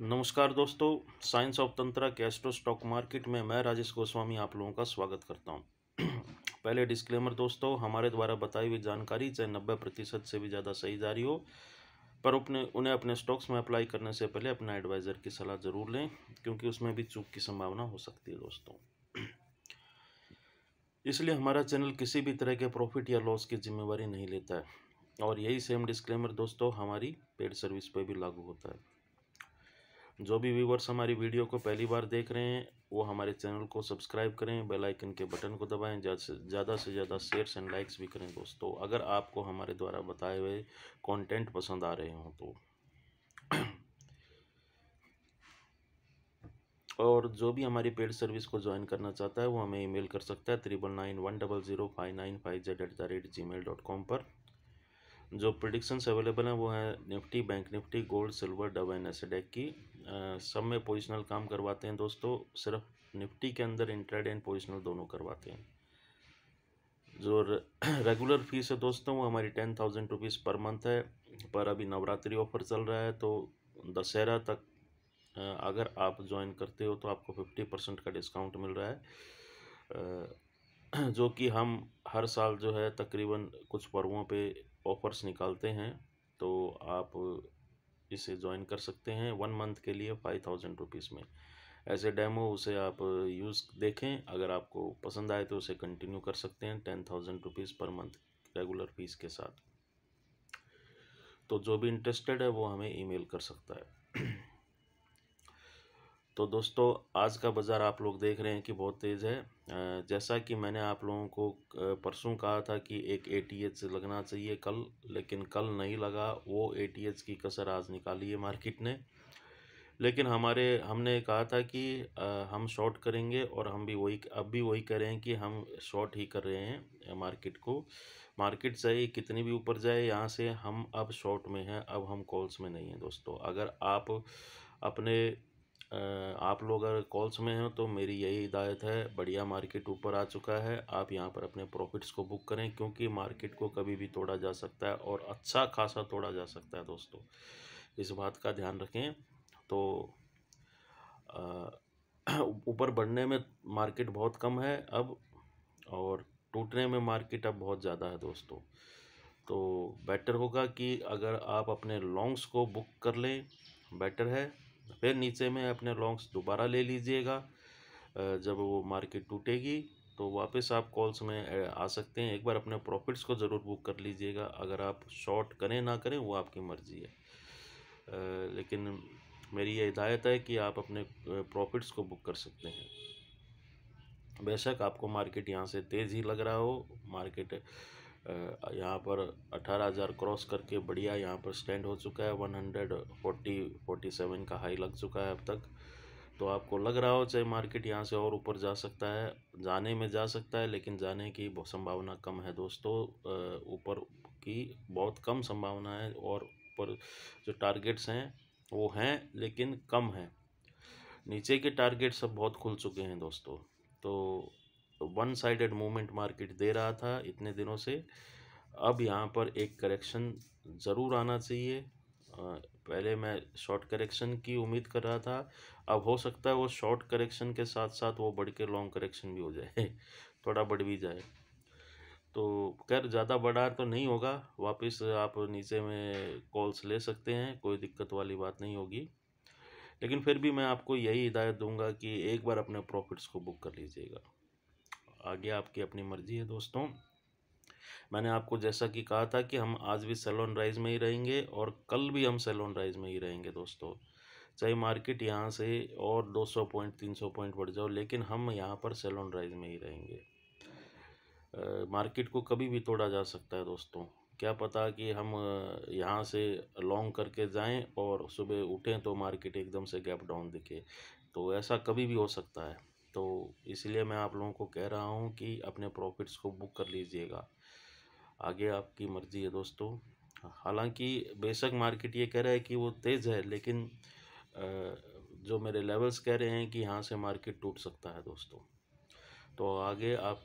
नमस्कार दोस्तों science of tantra के एस्ट्रो स्टॉक मार्केट में मैं राजेश गोस्वामी आप लोगों का स्वागत करता हूं पहले डिस्क्लेमर दोस्तों हमारे द्वारा बताई हुई जानकारी चाहे नब्बे प्रतिशत से भी ज़्यादा सही जारी हो पर अपने उन्हें अपने स्टॉक्स में अप्लाई करने से पहले अपना एडवाइज़र की सलाह ज़रूर लें क्योंकि उसमें भी चूक की संभावना हो सकती है दोस्तों इसलिए हमारा चैनल किसी भी तरह के प्रॉफिट या लॉस की जिम्मेवारी नहीं लेता है और यही सेम डिस्क्लेमर दोस्तों हमारी पेड सर्विस पर भी लागू होता है जो भी व्यूवर्स हमारी वीडियो को पहली बार देख रहे हैं वो हमारे चैनल को सब्सक्राइब करें बेल आइकन के बटन को दबाएं ज़्यादा से ज़्यादा शेयर्स एंड लाइक्स भी करें दोस्तों अगर आपको हमारे द्वारा बताए हुए कंटेंट पसंद आ रहे हों तो और जो भी हमारी पेड सर्विस को ज्वाइन करना चाहता है वो हमें ईमेल कर सकता है triple nine one double zero five nine five Z at the rate Gmail dot com पर जो प्रिडिक्शंस अवेलेबल हैं वो हैं Nifty bank Nifty gold silver Dow and Nasdaq की आ, सब में पोजिशनल काम करवाते हैं दोस्तों सिर्फ निफ्टी के अंदर इंट्रेड एंड पोजिशनल दोनों करवाते हैं जो रेगुलर फीस है दोस्तों वो हमारी ten thousand rupees per month है पर अभी नवरात्रि ऑफर चल रहा है तो दशहरा तक अगर आप ज्वाइन करते हो तो आपको फिफ्टी परसेंट का डिस्काउंट मिल रहा है जो कि हम हर साल जो है तकरीबन कुछ पर्वों पे ऑफ़र्स निकालते हैं तो आप इसे ज्वाइन कर सकते हैं वन मंथ के लिए फाइव थाउजेंड रुपीज़ में ऐसे डेमो उसे आप यूज़ देखें अगर आपको पसंद आए तो उसे कंटिन्यू कर सकते हैं ten thousand rupees per month regular fees के साथ तो जो भी इंटरेस्टेड है वो हमें ईमेल कर सकता है तो दोस्तों आज का बाज़ार आप लोग देख रहे हैं कि बहुत तेज़ है जैसा कि मैंने आप लोगों को परसों कहा था कि एक एटीएच लगना चाहिए कल लेकिन कल नहीं लगा वो एटीएच की कसर आज निकाली है मार्केट ने लेकिन हमारे हमने कहा था कि हम शॉर्ट करेंगे और हम भी वही अब भी वही कर रहे हैं कि हम शॉर्ट ही कर रहे हैं मार्केट को मार्केट चाहे कितनी भी ऊपर जाए यहाँ से हम अब शॉर्ट में हैं अब हम कॉल्स में नहीं हैं दोस्तों अगर आप अपने आप लोग अगर कॉल्स में हो तो मेरी यही हिदायत है बढ़िया मार्केट ऊपर आ चुका है आप यहाँ पर अपने प्रॉफिट्स को बुक करें क्योंकि मार्केट को कभी भी तोड़ा जा सकता है और अच्छा खासा तोड़ा जा सकता है दोस्तों इस बात का ध्यान रखें तो ऊपर बढ़ने में मार्केट बहुत कम है अब और टूटने में मार्केट अब बहुत ज़्यादा है दोस्तों तो बेटर होगा कि अगर आप अपने लॉन्ग्स को बुक कर लें बेटर है फिर नीचे में अपने लॉन्ग्स दोबारा ले लीजिएगा जब वो मार्केट टूटेगी तो वापस आप कॉल्स में आ सकते हैं एक बार अपने प्रॉफिट्स को ज़रूर बुक कर लीजिएगा अगर आप शॉर्ट करें ना करें वो आपकी मर्ज़ी है लेकिन मेरी ये हिदायत है कि आप अपने प्रॉफिट्स को बुक कर सकते हैं बेशक आपको मार्केट यहाँ से तेज़ ही लग रहा हो मार्केट यहाँ पर अठारह हज़ार क्रॉस करके बढ़िया यहाँ पर स्टैंड हो चुका है one hundred forty forty seven का हाई लग चुका है अब तक तो आपको लग रहा हो चाहे मार्केट यहाँ से और ऊपर जा सकता है जाने में जा सकता है लेकिन जाने की बहुत संभावना कम है दोस्तों ऊपर की बहुत कम संभावना है और ऊपर जो टारगेट्स हैं वो हैं लेकिन कम हैं नीचे के टारगेट सब बहुत खुल चुके हैं दोस्तों तो तो वन साइडेड मूवमेंट मार्केट दे रहा था इतने दिनों से अब यहाँ पर एक करेक्शन ज़रूर आना चाहिए पहले मैं शॉर्ट करेक्शन की उम्मीद कर रहा था अब हो सकता है वो शॉर्ट करेक्शन के साथ साथ वो बढ़ के लॉन्ग करेक्शन भी हो जाए थोड़ा बढ़ भी जाए तो खैर ज़्यादा बड़ा तो नहीं होगा वापस आप नीचे में कॉल्स ले सकते हैं कोई दिक्कत वाली बात नहीं होगी लेकिन फिर भी मैं आपको यही हिदायत दूंगा कि एक बार अपने प्रॉफिट्स को बुक कर लीजिएगा आगे आपकी अपनी मर्जी है दोस्तों मैंने आपको जैसा कि कहा था कि हम आज भी सेलोन राइज में ही रहेंगे और कल भी हम सेलोन राइज में ही रहेंगे दोस्तों चाहे मार्केट यहाँ से और 200 पॉइंट 300 पॉइंट बढ़ जाओ लेकिन हम यहाँ पर सेलोन राइज में ही रहेंगे मार्केट को कभी भी तोड़ा जा सकता है दोस्तों क्या पता कि हम यहाँ से लॉन्ग करके जाएं और सुबह उठें तो मार्केट एकदम से गैप डाउन दिखे तो ऐसा कभी भी हो सकता है तो इसलिए मैं आप लोगों को कह रहा हूँ कि अपने प्रॉफिट्स को बुक कर लीजिएगा आगे आपकी मर्ज़ी है दोस्तों हालांकि बेशक मार्केट ये कह रहा है कि वो तेज़ है लेकिन जो मेरे लेवल्स कह रहे हैं कि यहाँ से मार्केट टूट सकता है दोस्तों तो आगे आप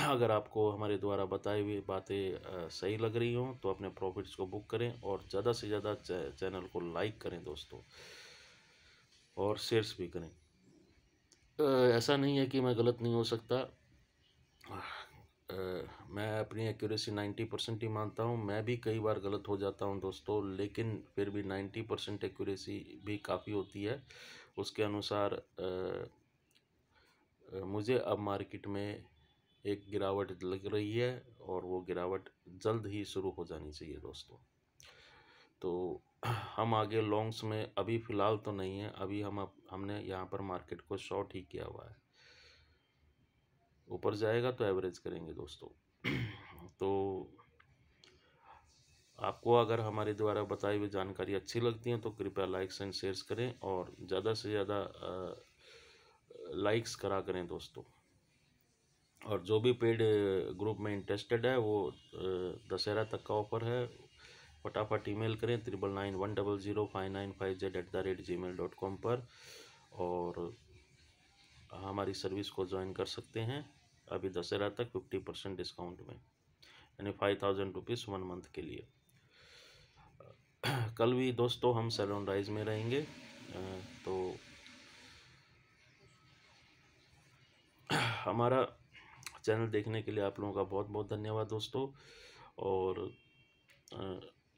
अगर आपको हमारे द्वारा बताई हुई बातें सही लग रही हों तो अपने प्रॉफिट्स को बुक करें और ज़्यादा से ज़्यादा चैनल को लाइक करें दोस्तों और शेयर्स भी करें ऐसा नहीं है कि मैं गलत नहीं हो सकता मैं अपनी एक्यूरेसी नाइन्टी परसेंट ही मानता हूँ मैं भी कई बार गलत हो जाता हूँ दोस्तों लेकिन फिर भी नाइन्टी परसेंट एक्यूरेसी भी काफ़ी होती है उसके अनुसार मुझे अब मार्केट में एक गिरावट लग रही है और वो गिरावट जल्द ही शुरू हो जानी चाहिए दोस्तों तो हम आगे लॉन्ग्स में अभी फ़िलहाल तो नहीं है अभी हम हमने यहाँ पर मार्केट को शॉर्ट ही किया हुआ है ऊपर जाएगा तो एवरेज करेंगे दोस्तों तो आपको अगर हमारे द्वारा बताई हुई जानकारी अच्छी लगती है तो कृपया लाइक्स एंड शेयर्स करें और ज़्यादा से ज़्यादा लाइक्स करा करें दोस्तों और जो भी पेड ग्रुप में इंटरेस्टेड है वो दशहरा तक का ऑफ़र है फटाफट ईमेल करें triple nine one double zero five nine five Z at the rate Gmail dot com पर और हमारी सर्विस को ज्वाइन कर सकते हैं अभी दशहरा तक फिफ्टी परसेंट डिस्काउंट में यानी five thousand rupees one month के लिए कल भी दोस्तों हम सैलून राइज में रहेंगे तो हमारा चैनल देखने के लिए आप लोगों का बहुत बहुत धन्यवाद दोस्तों और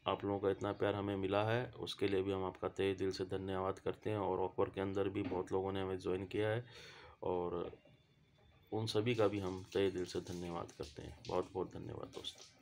आप लोगों का इतना प्यार हमें मिला है उसके लिए भी हम आपका तय दिल से धन्यवाद करते हैं और ऑफर के अंदर भी बहुत लोगों ने हमें ज्वाइन किया है और उन सभी का भी हम तय दिल से धन्यवाद करते हैं बहुत बहुत धन्यवाद दोस्तों